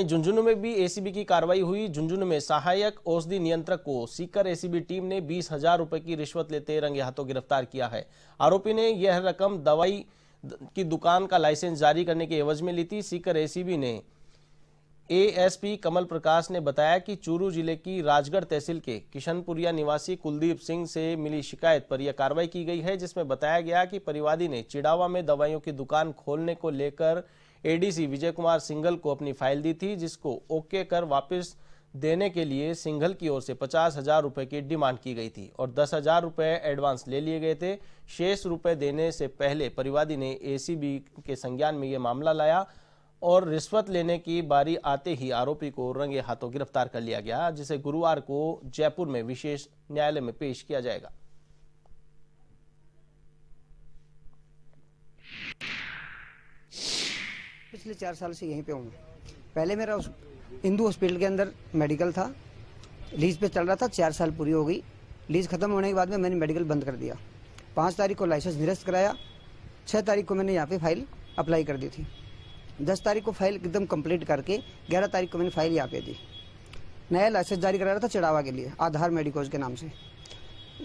झुंझुनू में भी एसीबी की कार्रवाई हुई झुंझुनू में सहायक औषधि नियंत्रक को सीकर एसीबी टीम ने बीस हजार रुपए की रिश्वत लेते रंगे हाथों गिरफ्तार किया है आरोपी ने यह रकम दवाई की दुकान का लाइसेंस जारी करने के एवज में ली थी सीकर एसीबी ने एएसपी कमल प्रकाश ने बताया कि चूरू जिले की राजगढ़ तहसील के किशनपुरिया निवासी कुलदीप सिंह से मिली शिकायत पर यह कार्रवाई की गई है जिसमें बताया गया कि परिवादी ने चिड़ावा में दवाइयों की दुकान खोलने को लेकर एडीसी विजय कुमार सिंघल को अपनी फाइल दी थी जिसको ओके कर वापस देने के लिए सिंघल की ओर से पचास हजार रुपये की डिमांड की गई थी और दस हजार रुपये एडवांस ले लिए गए थे शेष रुपये देने से पहले परिवादी ने एसीबी के संज्ञान में यह मामला लाया और रिश्वत लेने की बारी आते ही आरोपी को रंगे हाथों गिरफ्तार कर लिया गया जिसे गुरुवार को जयपुर में विशेष न्यायालय में पेश किया जाएगा पिछले चार साल से यहीं पे हूँ पहले मेरा उस इंदू हॉस्पिटल के अंदर मेडिकल था लीज पे चल रहा था चार साल पूरी हो गई लीज खत्म होने के बाद में मैंने मेडिकल बंद कर दिया पाँच तारीख को लाइसेंस निरस्त कराया छः तारीख को मैंने यहाँ पे फाइल अप्लाई कर दी थी दस तारीख को फाइल एकदम कंप्लीट करके ग्यारह तारीख को मैंने फाइल यहाँ पे दी नया लाइसेंस जारी करा रहा था चढ़ावा के लिए आधार मेडिकोज के नाम से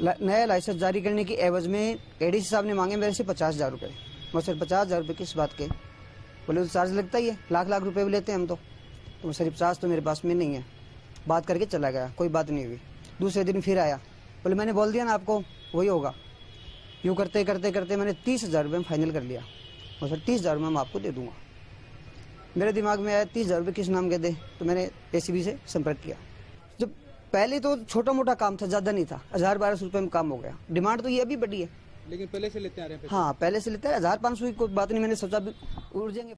नया लाइसेंस जारी करने की एवज में एडीसी साहब ने मांगे मेरे से पचास हज़ार रुपये मैं सर पचास हज़ार रुपये किस बात के बोले तो चार्ज लगता ही है लाख लाख रुपये भी लेते हैं हम तो तो सर पचास तो मेरे पास में नहीं है बात करके चला गया कोई बात नहीं हुई दूसरे दिन फिर आया बोले मैंने बोल दिया ना आपको वही होगा यूँ करते करते करते मैंने तीस हज़ार रुपये फाइनल कर लिया मैं सर तीस हज़ार रुपये मैं आपको दे दूँगा मेरे दिमाग में आया तीस हज़ार रुपये किस नाम के दे तो मैंने ए से संपर्क किया जब पहले तो छोटा मोटा काम था ज़्यादा नहीं था हज़ार बारह सौ में काम हो गया डिमांड तो ये अभी बढ़ी है लेकिन पहले से लेते आ रहे हैं हाँ पहले से लेते हैं हज़ार पाँच सौ की कोई बात नहीं मैंने सोचा उड़ जाएंगे